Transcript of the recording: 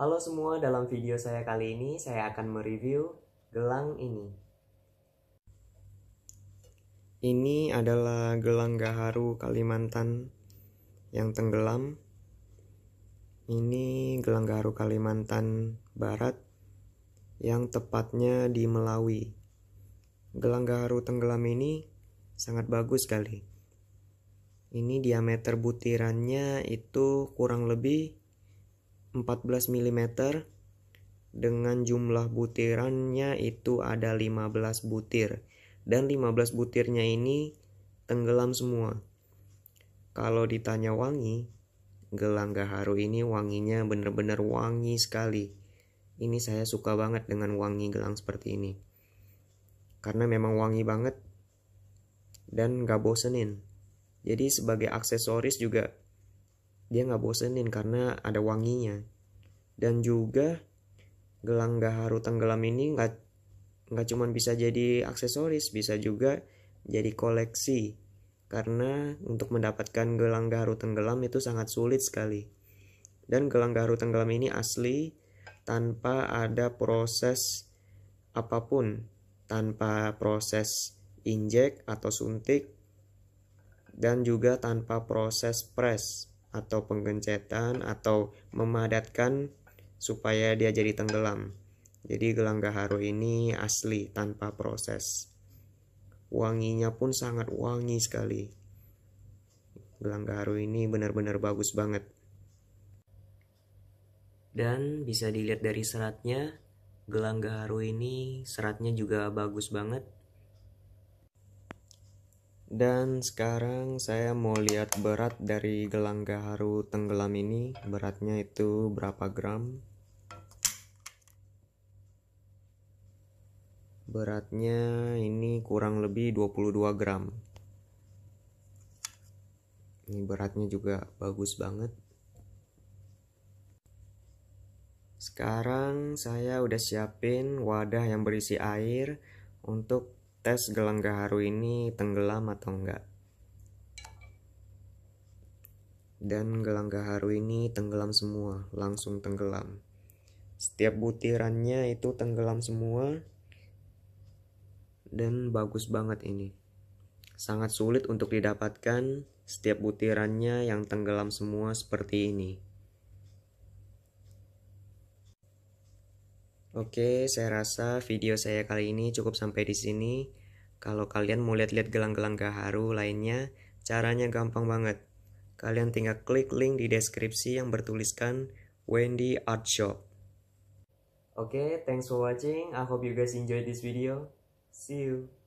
Halo semua, dalam video saya kali ini saya akan mereview gelang ini. Ini adalah gelang Gaharu Kalimantan yang tenggelam. Ini gelang Gaharu Kalimantan Barat yang tepatnya di Melawi. Gelang Gaharu tenggelam ini sangat bagus sekali. Ini diameter butirannya itu kurang lebih 14 mm dengan jumlah butirannya itu ada 15 butir dan 15 butirnya ini tenggelam semua. Kalau ditanya wangi, gelang gaharu ini wanginya benar-benar wangi sekali. Ini saya suka banget dengan wangi gelang seperti ini. Karena memang wangi banget dan gak bosenin. Jadi sebagai aksesoris juga dia nggak bosenin karena ada wanginya dan juga gelang gaharu tenggelam ini nggak nggak cuma bisa jadi aksesoris bisa juga jadi koleksi karena untuk mendapatkan gelang gaharu tenggelam itu sangat sulit sekali dan gelang gaharu tenggelam ini asli tanpa ada proses apapun tanpa proses injek atau suntik dan juga tanpa proses press atau penggencetan atau memadatkan supaya dia jadi tenggelam. Jadi gelang gaharu ini asli tanpa proses. Wanginya pun sangat wangi sekali. Gelang gaharu ini benar-benar bagus banget. Dan bisa dilihat dari seratnya, gelang gaharu ini seratnya juga bagus banget dan sekarang saya mau lihat berat dari gelang gaharu tenggelam ini. Beratnya itu berapa gram? Beratnya ini kurang lebih 22 gram. Ini beratnya juga bagus banget. Sekarang saya udah siapin wadah yang berisi air untuk tes gelang gaharu ini tenggelam atau enggak. Dan gelang gaharu ini tenggelam semua, langsung tenggelam. Setiap butirannya itu tenggelam semua. Dan bagus banget ini. Sangat sulit untuk didapatkan setiap butirannya yang tenggelam semua seperti ini. Oke, saya rasa video saya kali ini cukup sampai di sini. Kalau kalian mau lihat-lihat gelang-gelang gaharu lainnya, caranya gampang banget. Kalian tinggal klik link di deskripsi yang bertuliskan Wendy Art Shop. Oke, thanks for watching. I hope you guys enjoyed this video. See you.